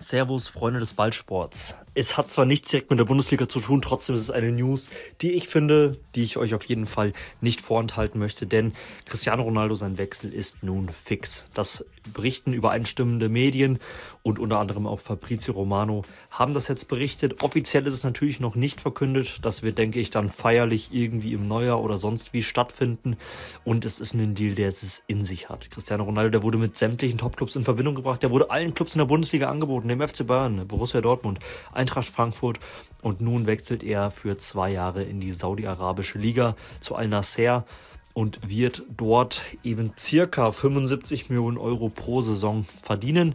Servus, Freunde des Ballsports. Es hat zwar nichts direkt mit der Bundesliga zu tun, trotzdem ist es eine News, die ich finde, die ich euch auf jeden Fall nicht vorenthalten möchte, denn Cristiano Ronaldo, sein Wechsel ist nun fix. Das berichten übereinstimmende Medien und unter anderem auch Fabrizio Romano haben das jetzt berichtet. Offiziell ist es natürlich noch nicht verkündet. Das wird, denke ich, dann feierlich irgendwie im Neujahr oder sonst wie stattfinden. Und es ist ein Deal, der es in sich hat. Cristiano Ronaldo, der wurde mit sämtlichen Topclubs in Verbindung gebracht. Der wurde allen Clubs in der Bundesliga angeboten. Leverkusen, dem FC Bayern, Borussia Dortmund, Eintracht Frankfurt und nun wechselt er für zwei Jahre in die Saudi-Arabische Liga zu Al-Nasser und wird dort eben circa 75 Millionen Euro pro Saison verdienen.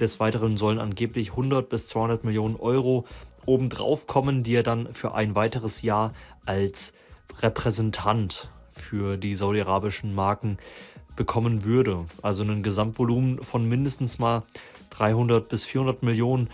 Des Weiteren sollen angeblich 100 bis 200 Millionen Euro obendrauf kommen, die er dann für ein weiteres Jahr als Repräsentant für die saudi-arabischen Marken bekommen würde. Also ein Gesamtvolumen von mindestens mal 300 bis 400 Millionen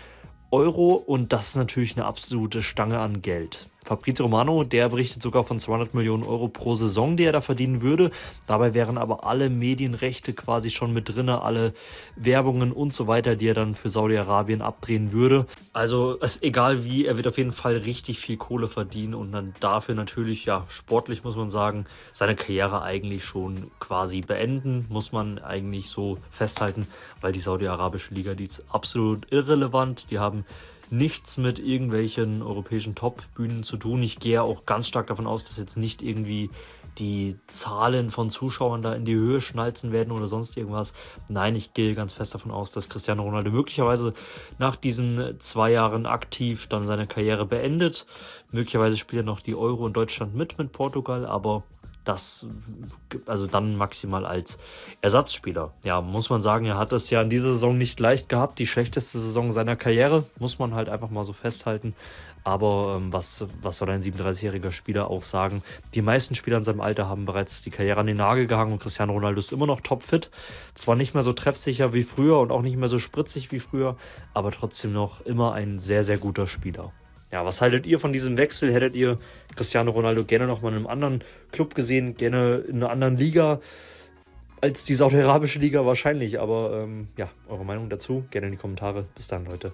Euro und das ist natürlich eine absolute Stange an Geld. Fabrizio Romano, der berichtet sogar von 200 Millionen Euro pro Saison, die er da verdienen würde. Dabei wären aber alle Medienrechte quasi schon mit drin, alle Werbungen und so weiter, die er dann für Saudi-Arabien abdrehen würde. Also ist egal wie, er wird auf jeden Fall richtig viel Kohle verdienen und dann dafür natürlich, ja, sportlich muss man sagen, seine Karriere eigentlich schon quasi beenden, muss man eigentlich so festhalten, weil die saudi-arabische Liga, die ist absolut irrelevant. Die haben nichts mit irgendwelchen europäischen Top-Bühnen zu tun. Ich gehe auch ganz stark davon aus, dass jetzt nicht irgendwie die Zahlen von Zuschauern da in die Höhe schnalzen werden oder sonst irgendwas. Nein, ich gehe ganz fest davon aus, dass Cristiano Ronaldo möglicherweise nach diesen zwei Jahren aktiv dann seine Karriere beendet. Möglicherweise spielt er noch die Euro in Deutschland mit mit Portugal, aber das, also dann maximal als Ersatzspieler. Ja, muss man sagen, er hat es ja in dieser Saison nicht leicht gehabt, die schlechteste Saison seiner Karriere, muss man halt einfach mal so festhalten. Aber ähm, was, was soll ein 37-jähriger Spieler auch sagen? Die meisten Spieler in seinem Alter haben bereits die Karriere an den Nagel gehangen und Cristiano Ronaldo ist immer noch topfit. Zwar nicht mehr so treffsicher wie früher und auch nicht mehr so spritzig wie früher, aber trotzdem noch immer ein sehr, sehr guter Spieler. Ja, was haltet ihr von diesem Wechsel? Hättet ihr Cristiano Ronaldo gerne nochmal in einem anderen Club gesehen, gerne in einer anderen Liga als die saudi-arabische Liga wahrscheinlich? Aber ähm, ja, eure Meinung dazu gerne in die Kommentare. Bis dann, Leute.